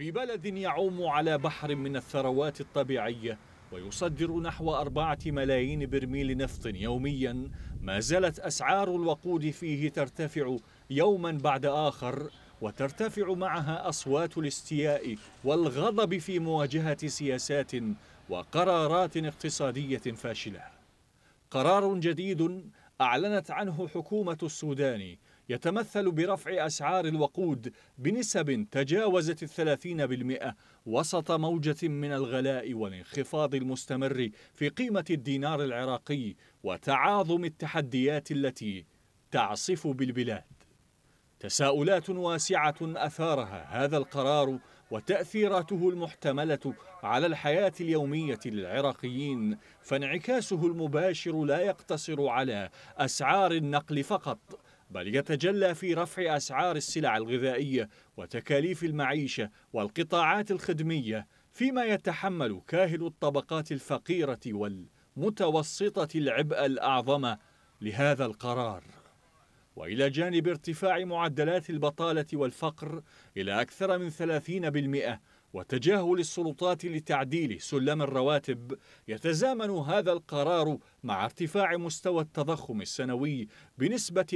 في بلد يعوم على بحر من الثروات الطبيعية ويصدر نحو أربعة ملايين برميل نفط يوميا ما زالت أسعار الوقود فيه ترتفع يوما بعد آخر وترتفع معها أصوات الاستياء والغضب في مواجهة سياسات وقرارات اقتصادية فاشلة قرار جديد أعلنت عنه حكومة السودان يتمثل برفع أسعار الوقود بنسب تجاوزت الثلاثين بالمئة وسط موجة من الغلاء والانخفاض المستمر في قيمة الدينار العراقي وتعاظم التحديات التي تعصف بالبلاد تساؤلات واسعة أثارها هذا القرار وتأثيراته المحتملة على الحياة اليومية للعراقيين فانعكاسه المباشر لا يقتصر على أسعار النقل فقط بل يتجلى في رفع أسعار السلع الغذائية وتكاليف المعيشة والقطاعات الخدمية فيما يتحمل كاهل الطبقات الفقيرة والمتوسطة العبء الأعظم لهذا القرار وإلى جانب ارتفاع معدلات البطالة والفقر إلى أكثر من 30% وتجاهل السلطات لتعديل سلم الرواتب يتزامن هذا القرار مع ارتفاع مستوى التضخم السنوي بنسبة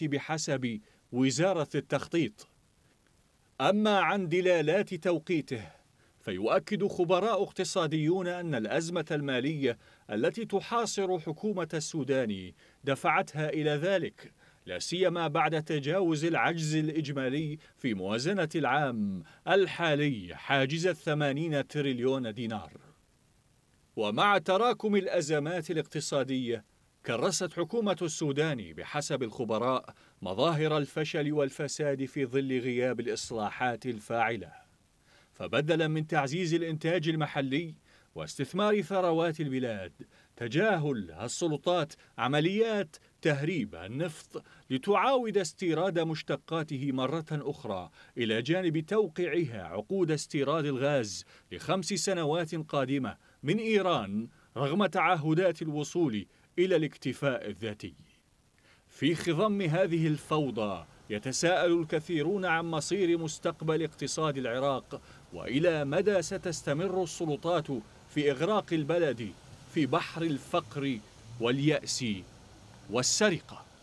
4.5% بحسب وزارة التخطيط أما عن دلالات توقيته فيؤكد خبراء اقتصاديون أن الأزمة المالية التي تحاصر حكومة السودان دفعتها إلى ذلك لا سيما بعد تجاوز العجز الإجمالي في موازنة العام الحالي حاجز الثمانين تريليون دينار ومع تراكم الأزمات الاقتصادية كرست حكومة السودان بحسب الخبراء مظاهر الفشل والفساد في ظل غياب الإصلاحات الفاعلة فبدلا من تعزيز الإنتاج المحلي واستثمار ثروات البلاد تجاهل السلطات عمليات تهريب النفط لتعاود استيراد مشتقاته مرة أخرى إلى جانب توقيعها عقود استيراد الغاز لخمس سنوات قادمة من إيران رغم تعهدات الوصول إلى الاكتفاء الذاتي. في خضم هذه الفوضى يتساءل الكثيرون عن مصير مستقبل اقتصاد العراق والى مدى ستستمر السلطات في اغراق البلد في بحر الفقر والياس والسرقه